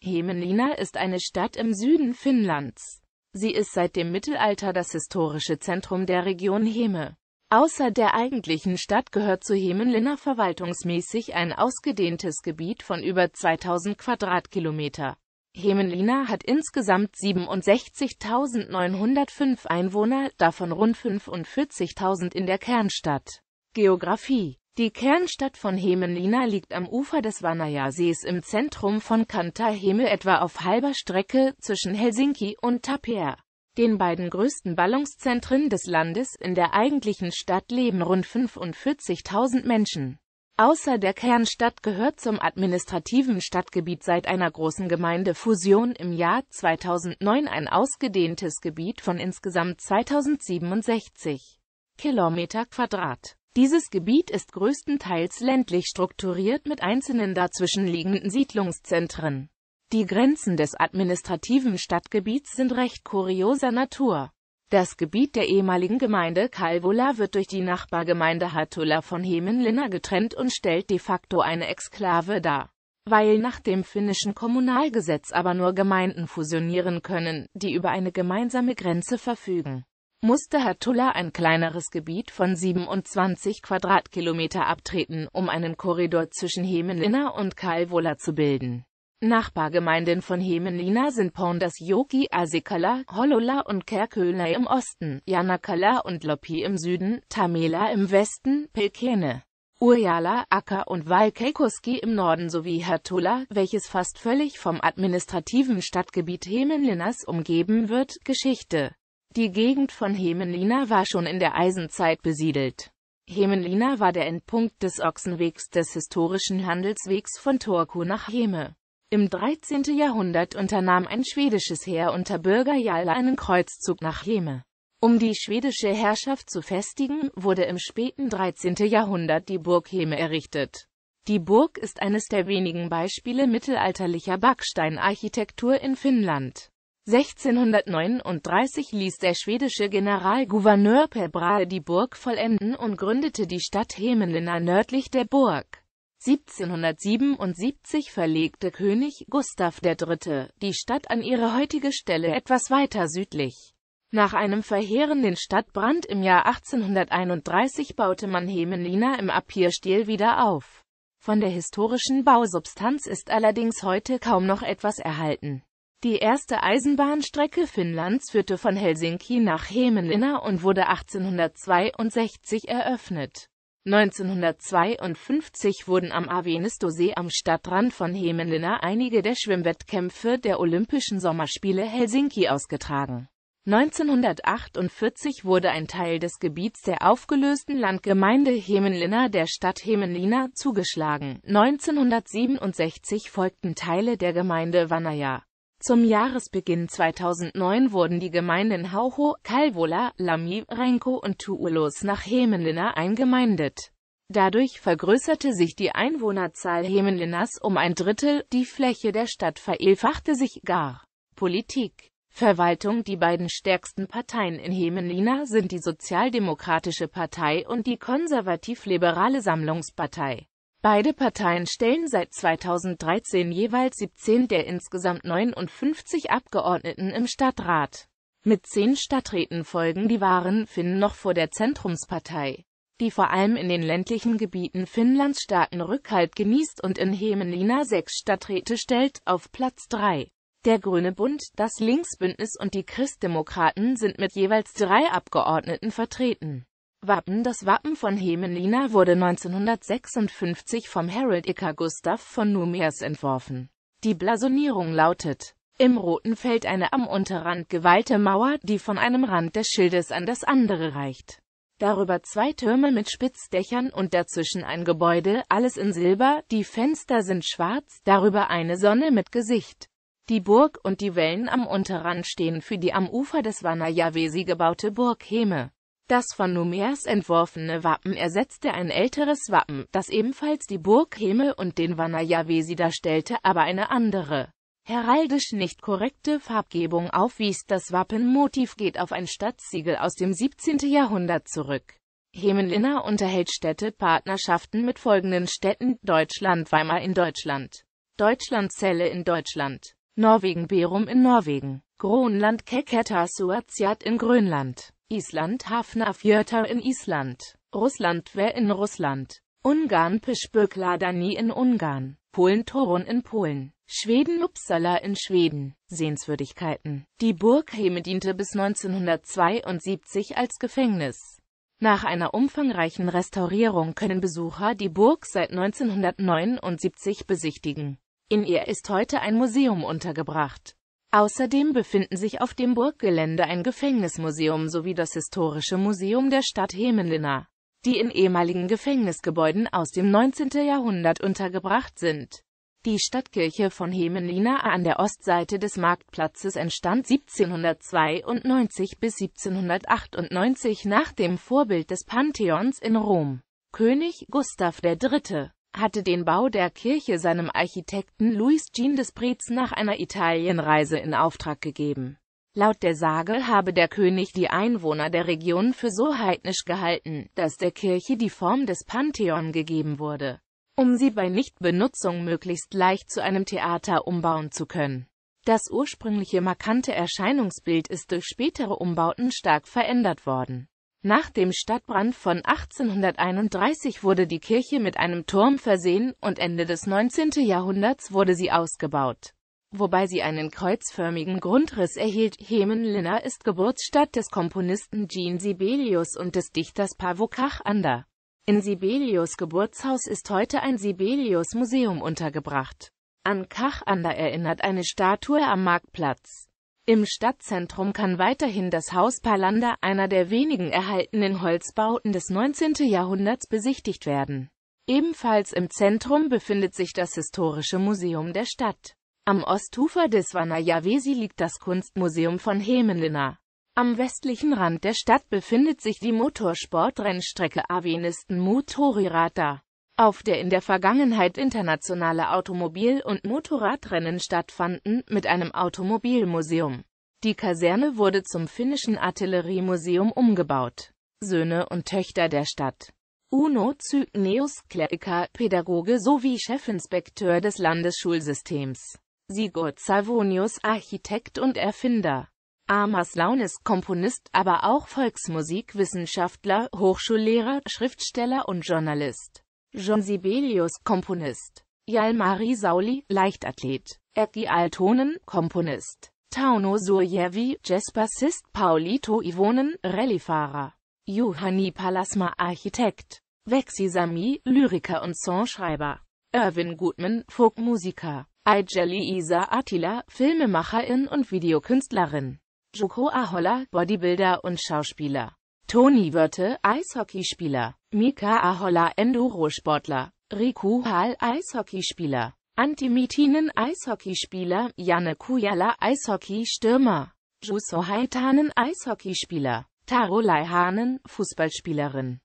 Hemenlina ist eine Stadt im Süden Finnlands. Sie ist seit dem Mittelalter das historische Zentrum der Region Heme. Außer der eigentlichen Stadt gehört zu Hemenlina verwaltungsmäßig ein ausgedehntes Gebiet von über 2000 Quadratkilometer. Hemenlina hat insgesamt 67.905 Einwohner, davon rund 45.000 in der Kernstadt. Geografie die Kernstadt von Hemenlina liegt am Ufer des vanaya sees im Zentrum von Kantaheme etwa auf halber Strecke zwischen Helsinki und Tapier. Den beiden größten Ballungszentren des Landes in der eigentlichen Stadt leben rund 45.000 Menschen. Außer der Kernstadt gehört zum administrativen Stadtgebiet seit einer großen Gemeindefusion im Jahr 2009 ein ausgedehntes Gebiet von insgesamt 2067 Kilometer Quadrat. Dieses Gebiet ist größtenteils ländlich strukturiert mit einzelnen dazwischenliegenden Siedlungszentren. Die Grenzen des administrativen Stadtgebiets sind recht kurioser Natur. Das Gebiet der ehemaligen Gemeinde Calvola wird durch die Nachbargemeinde Hatula von Hemenlinna getrennt und stellt de facto eine Exklave dar. Weil nach dem finnischen Kommunalgesetz aber nur Gemeinden fusionieren können, die über eine gemeinsame Grenze verfügen musste Hatullah ein kleineres Gebiet von 27 Quadratkilometer abtreten, um einen Korridor zwischen Hemenlina und Kalvola zu bilden. Nachbargemeinden von Hemenlina sind Pondas Pondasjoki, Asikala, Holola und Kerköla im Osten, Janakala und Lopi im Süden, Tamela im Westen, Pelkene. Urjala, Akka und Valkeikoski im Norden sowie Hertula, welches fast völlig vom administrativen Stadtgebiet Hemenlinas umgeben wird, Geschichte die Gegend von Hemenlina war schon in der Eisenzeit besiedelt. Hemenlina war der Endpunkt des Ochsenwegs des historischen Handelswegs von Turku nach Heme. Im 13. Jahrhundert unternahm ein schwedisches Heer unter Bürger Jarl einen Kreuzzug nach Heme. Um die schwedische Herrschaft zu festigen, wurde im späten 13. Jahrhundert die Burg Heme errichtet. Die Burg ist eines der wenigen Beispiele mittelalterlicher Backsteinarchitektur in Finnland. 1639 ließ der schwedische Generalgouverneur Per Brahe die Burg vollenden und gründete die Stadt Hemelina nördlich der Burg. 1777 verlegte König Gustav III. die Stadt an ihre heutige Stelle etwas weiter südlich. Nach einem verheerenden Stadtbrand im Jahr 1831 baute man Hemenlina im Apierstil wieder auf. Von der historischen Bausubstanz ist allerdings heute kaum noch etwas erhalten. Die erste Eisenbahnstrecke Finnlands führte von Helsinki nach Hämeenlinna und wurde 1862 eröffnet. 1952 wurden am Avenisto-See am Stadtrand von Hämeenlinna einige der Schwimmwettkämpfe der Olympischen Sommerspiele Helsinki ausgetragen. 1948 wurde ein Teil des Gebiets der aufgelösten Landgemeinde Hemenlinna der Stadt Hemenlina zugeschlagen. 1967 folgten Teile der Gemeinde Vanaja. Zum Jahresbeginn 2009 wurden die Gemeinden Hauho, Kalvola, Lamy, Renko und Tuulos nach Hemenlina eingemeindet. Dadurch vergrößerte sich die Einwohnerzahl Hemenlinas um ein Drittel, die Fläche der Stadt verelfachte sich gar. Politik Verwaltung Die beiden stärksten Parteien in Hemenlina sind die Sozialdemokratische Partei und die konservativ-liberale Sammlungspartei. Beide Parteien stellen seit 2013 jeweils 17 der insgesamt 59 Abgeordneten im Stadtrat. Mit zehn Stadträten folgen die Waren Finnen noch vor der Zentrumspartei, die vor allem in den ländlichen Gebieten Finnlands starken Rückhalt genießt und in Hemenlina sechs Stadträte stellt, auf Platz 3. Der Grüne Bund, das Linksbündnis und die Christdemokraten sind mit jeweils drei Abgeordneten vertreten. Wappen Das Wappen von Hemenlina wurde 1956 vom Harold Icker Gustav von Numiers entworfen. Die Blasonierung lautet, im roten Feld eine am Unterrand geweihte Mauer, die von einem Rand des Schildes an das andere reicht. Darüber zwei Türme mit Spitzdächern und dazwischen ein Gebäude, alles in Silber, die Fenster sind schwarz, darüber eine Sonne mit Gesicht. Die Burg und die Wellen am Unterrand stehen für die am Ufer des Vanayavesi gebaute Burg Heme. Das von Numers entworfene Wappen ersetzte ein älteres Wappen, das ebenfalls die Burg Hemel und den Wanayavesi darstellte, aber eine andere, heraldisch nicht korrekte Farbgebung aufwies. Das Wappenmotiv geht auf ein Stadtsiegel aus dem 17. Jahrhundert zurück. Hemelinner unterhält Städtepartnerschaften mit folgenden Städten Deutschland Weimar in Deutschland, Deutschland Celle in Deutschland, Norwegen Berum in Norwegen, Grönland Keketa Suaziat in Grönland. Island Hafnarfjörður in Island, Russland Wer in Russland, Ungarn Pishbökladani in Ungarn, Polen Torun in Polen, Schweden Uppsala in Schweden. Sehenswürdigkeiten Die Burg Heme diente bis 1972 als Gefängnis. Nach einer umfangreichen Restaurierung können Besucher die Burg seit 1979 besichtigen. In ihr ist heute ein Museum untergebracht. Außerdem befinden sich auf dem Burggelände ein Gefängnismuseum sowie das Historische Museum der Stadt Hemenlena, die in ehemaligen Gefängnisgebäuden aus dem 19. Jahrhundert untergebracht sind. Die Stadtkirche von Hemenlina an der Ostseite des Marktplatzes entstand 1792 bis 1798 nach dem Vorbild des Pantheons in Rom. König Gustav III hatte den Bau der Kirche seinem Architekten Louis Jean des Prez nach einer Italienreise in Auftrag gegeben. Laut der Sage habe der König die Einwohner der Region für so heidnisch gehalten, dass der Kirche die Form des Pantheon gegeben wurde, um sie bei Nichtbenutzung möglichst leicht zu einem Theater umbauen zu können. Das ursprüngliche markante Erscheinungsbild ist durch spätere Umbauten stark verändert worden. Nach dem Stadtbrand von 1831 wurde die Kirche mit einem Turm versehen und Ende des 19. Jahrhunderts wurde sie ausgebaut, wobei sie einen kreuzförmigen Grundriss erhielt. Hemenlinna ist Geburtsstadt des Komponisten Jean Sibelius und des Dichters Pavo Kachander. In Sibelius Geburtshaus ist heute ein Sibelius Museum untergebracht. An Kachander erinnert eine Statue am Marktplatz. Im Stadtzentrum kann weiterhin das Haus Palander, einer der wenigen erhaltenen Holzbauten des 19. Jahrhunderts, besichtigt werden. Ebenfalls im Zentrum befindet sich das Historische Museum der Stadt. Am Ostufer des Vanayavesi liegt das Kunstmuseum von Hemenlina. Am westlichen Rand der Stadt befindet sich die Motorsportrennstrecke Avenisten Motorirata auf der in der Vergangenheit internationale Automobil- und Motorradrennen stattfanden, mit einem Automobilmuseum. Die Kaserne wurde zum finnischen Artilleriemuseum umgebaut. Söhne und Töchter der Stadt. Uno Zygneus Kleriker, Pädagoge sowie Chefinspekteur des Landesschulsystems. Sigurd Salvonius, Architekt und Erfinder. Amas Launis, Komponist, aber auch Volksmusikwissenschaftler, Hochschullehrer, Schriftsteller und Journalist. John Sibelius, Komponist. Jalmari Sauli, Leichtathlet. Erki Altonen, Komponist. Tauno Surjevi, Jazzbassist. Paulito Ivonen, Rallyefahrer. Johanni Palasma, Architekt. Vexi Sami, Lyriker und Songschreiber. Irwin Gutmann, Folkmusiker. Ajali Isa Attila, Filmemacherin und Videokünstlerin. Joko Ahola, Bodybuilder und Schauspieler. Toni Wörte, Eishockeyspieler, Mika Ahola, Endurosportler, Riku Hall, Eishockeyspieler, Antimitinen, Eishockeyspieler, Janne Kujala, Eishockeystürmer, Juso Haitanen, Eishockeyspieler, Taro Hahnen, Fußballspielerin.